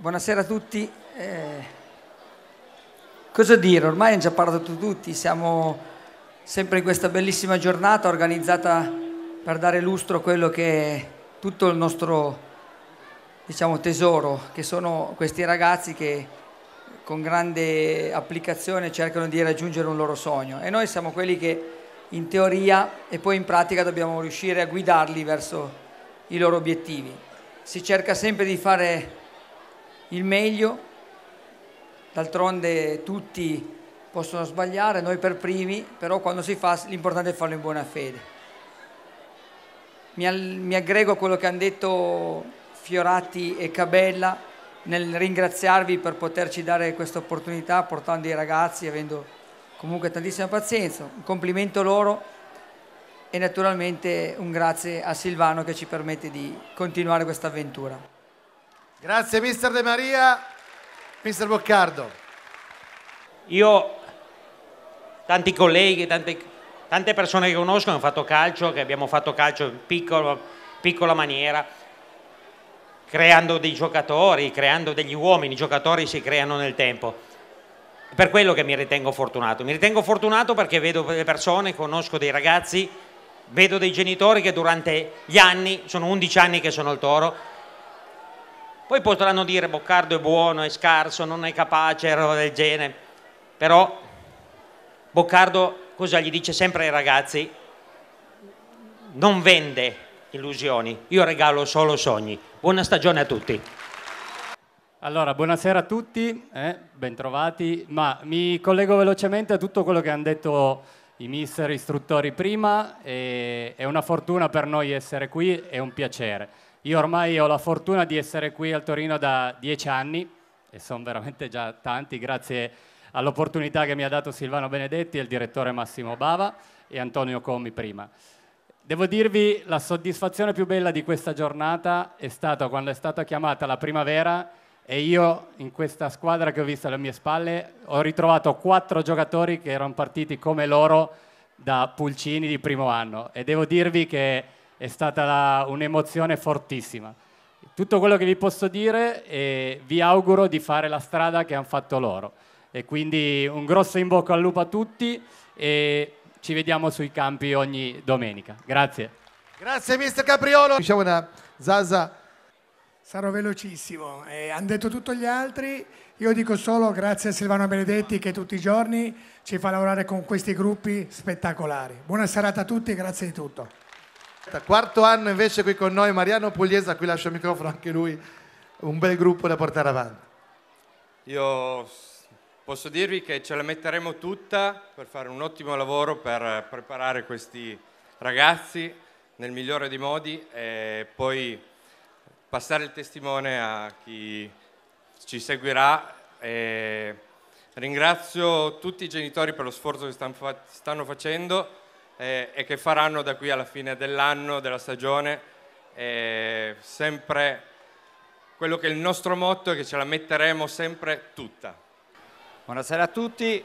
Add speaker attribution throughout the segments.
Speaker 1: Buonasera a tutti. Eh, cosa dire, ormai hanno già parlato tutti, siamo sempre in questa bellissima giornata organizzata per dare lustro a quello che è tutto il nostro diciamo, tesoro, che sono questi ragazzi che con grande applicazione cercano di raggiungere un loro sogno e noi siamo quelli che in teoria e poi in pratica dobbiamo riuscire a guidarli verso i loro obiettivi. Si cerca sempre di fare il meglio, d'altronde tutti possono sbagliare, noi per primi, però quando si fa l'importante è farlo in buona fede. Mi, aggrego a quello che hanno detto Fioratti e Cabella nel ringraziarvi per poterci dare questa opportunità portando i ragazzi, avendo comunque tantissima pazienza. Un complimento loro e naturalmente un grazie a Silvano che ci permette di continuare questa avventura. Grazie mister De Maria, mister Boccardo. Io, tanti colleghi, tante, tante persone che conosco hanno fatto calcio, che abbiamo fatto calcio in piccolo, piccola maniera, creando dei giocatori, creando degli uomini, i giocatori si creano nel tempo. Per quello che mi ritengo fortunato. Mi ritengo fortunato perché vedo delle persone, conosco dei ragazzi, vedo dei genitori che durante gli anni, sono 11 anni che sono il toro, poi potranno dire Boccardo è buono, è scarso, non è capace, roba del genere. Però Boccardo cosa gli dice sempre ai ragazzi? Non vende illusioni, io regalo solo sogni. Buona stagione a tutti.
Speaker 2: Allora, buonasera a tutti, eh, bentrovati, ma mi collego velocemente a tutto quello che hanno detto i mister istruttori prima, è una fortuna per noi essere qui, è un piacere. Io ormai ho la fortuna di essere qui al Torino da dieci anni e sono veramente già tanti, grazie all'opportunità che mi ha dato Silvano Benedetti e il direttore Massimo Bava e Antonio Commi prima. Devo dirvi la soddisfazione più bella di questa giornata è stata quando è stata chiamata la primavera e io in questa squadra che ho visto alle mie spalle ho ritrovato quattro giocatori che erano partiti come loro da pulcini di primo anno e devo dirvi che è stata la, un'emozione fortissima. Tutto quello che vi posso dire è vi auguro di fare la strada che hanno fatto loro. E quindi un grosso in bocca al lupo a tutti e ci vediamo sui campi ogni domenica. Grazie.
Speaker 3: Grazie mister Capriolo. Diciamo una Zaza. Sarò velocissimo, eh, hanno detto tutto gli altri, io dico solo grazie a Silvano Benedetti che tutti i giorni ci fa lavorare con questi gruppi spettacolari. Buona serata a tutti e grazie di tutto. Quarto anno invece qui con noi Mariano Pugliese, a cui lascio il microfono anche lui, un bel gruppo da portare avanti.
Speaker 2: Io posso dirvi che ce la metteremo tutta per fare un ottimo lavoro per preparare questi ragazzi nel migliore dei modi e poi passare il testimone a chi ci seguirà. ringrazio tutti i genitori per lo sforzo che stanno facendo eh, e che faranno da qui alla fine dell'anno, della stagione, eh, sempre quello che è il nostro motto è che ce la metteremo sempre tutta.
Speaker 1: Buonasera a tutti,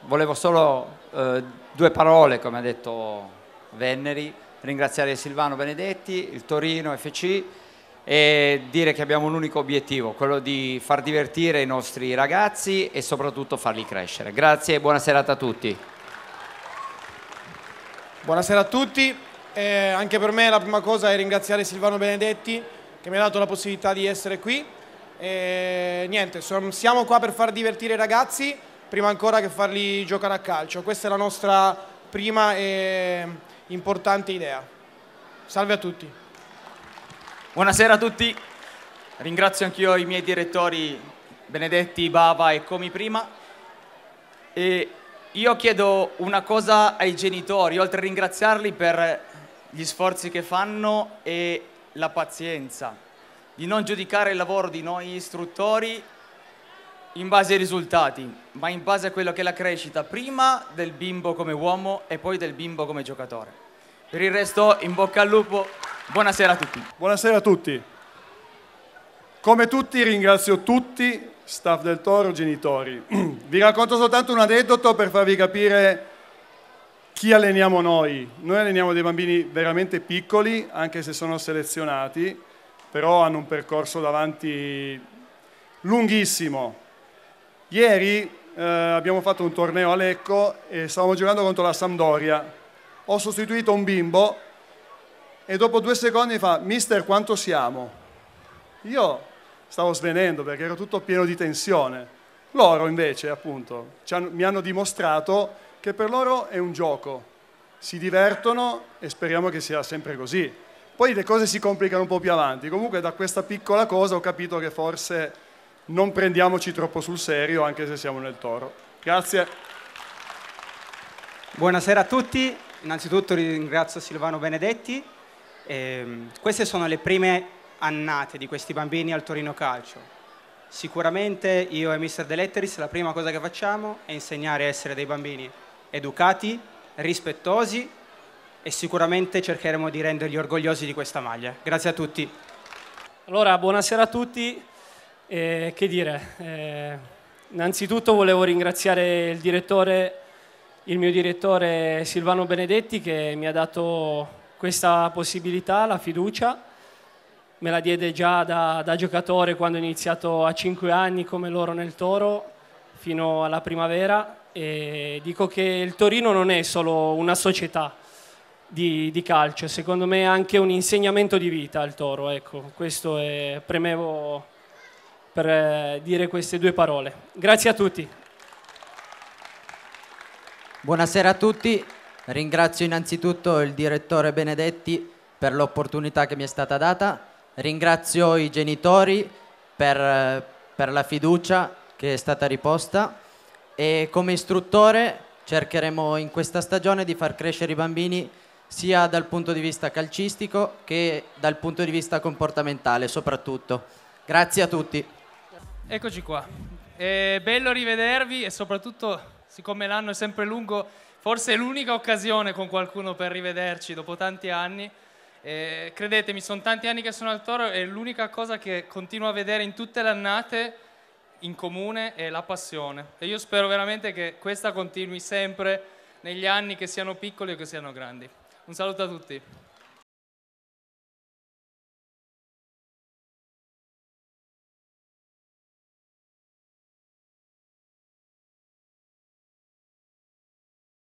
Speaker 1: volevo solo eh, due parole, come ha detto Venneri, ringraziare Silvano Benedetti, il Torino FC e dire che abbiamo un unico obiettivo, quello di far divertire i nostri ragazzi e soprattutto farli crescere. Grazie e buona serata a tutti.
Speaker 3: Buonasera a tutti, eh, anche per me la prima cosa è ringraziare Silvano Benedetti che mi ha dato la possibilità di essere qui. E, niente, siamo qua per far divertire i ragazzi prima ancora che farli giocare a calcio. Questa è la nostra prima e importante idea. Salve a tutti.
Speaker 2: Buonasera a tutti, ringrazio anch'io i miei direttori Benedetti, Bava e Comi Prima. E io chiedo una cosa ai genitori, oltre a ringraziarli per gli sforzi che fanno e la pazienza, di non giudicare il lavoro di noi istruttori in base ai risultati, ma in base a quello che è la crescita prima del bimbo come uomo e poi del bimbo come giocatore. Per il resto, in
Speaker 3: bocca al lupo, buonasera a tutti. Buonasera a tutti. Come tutti ringrazio tutti, staff del Toro, genitori. Vi racconto soltanto un aneddoto per farvi capire chi alleniamo noi. Noi alleniamo dei bambini veramente piccoli, anche se sono selezionati, però hanno un percorso davanti lunghissimo. Ieri eh, abbiamo fatto un torneo a Lecco e stavamo giocando contro la Sampdoria. Ho sostituito un bimbo e dopo due secondi fa, mister quanto siamo? Io stavo svenendo perché ero tutto pieno di tensione. Loro invece, appunto, hanno, mi hanno dimostrato che per loro è un gioco, si divertono e speriamo che sia sempre così. Poi le cose si complicano un po' più avanti, comunque da questa piccola cosa ho capito che forse non prendiamoci troppo sul serio anche se siamo nel toro. Grazie. Buonasera a tutti, innanzitutto ringrazio Silvano Benedetti.
Speaker 2: Eh, queste sono le prime annate di questi bambini al Torino Calcio Sicuramente io e Mr. De Letteris la prima cosa che facciamo è insegnare a essere dei bambini educati, rispettosi e sicuramente cercheremo di renderli orgogliosi di questa maglia. Grazie a tutti. Allora, buonasera a tutti. Eh, che dire? Eh, innanzitutto volevo ringraziare il direttore, il mio direttore Silvano Benedetti che mi ha dato questa possibilità, la fiducia me la diede già da, da giocatore quando ho iniziato a 5 anni come loro nel Toro fino alla primavera e dico che il Torino non è solo una società di, di calcio, secondo me è anche un insegnamento di vita al Toro, ecco, questo è, premevo per eh, dire queste due parole. Grazie a tutti. Buonasera a tutti, ringrazio innanzitutto il direttore Benedetti per l'opportunità che mi è stata data Ringrazio i genitori per, per la fiducia che è stata riposta e come istruttore cercheremo in questa stagione di far crescere i bambini sia dal punto di vista calcistico che dal punto di vista comportamentale soprattutto. Grazie a tutti. Eccoci qua, è bello rivedervi e soprattutto siccome l'anno è sempre lungo, forse è l'unica occasione con qualcuno per rivederci dopo tanti anni. Eh, credetemi, sono tanti anni che sono al toro e l'unica cosa che continuo a vedere in tutte le annate in comune è la passione. E io spero veramente che questa continui
Speaker 1: sempre negli anni, che siano piccoli o che siano grandi. Un saluto a tutti.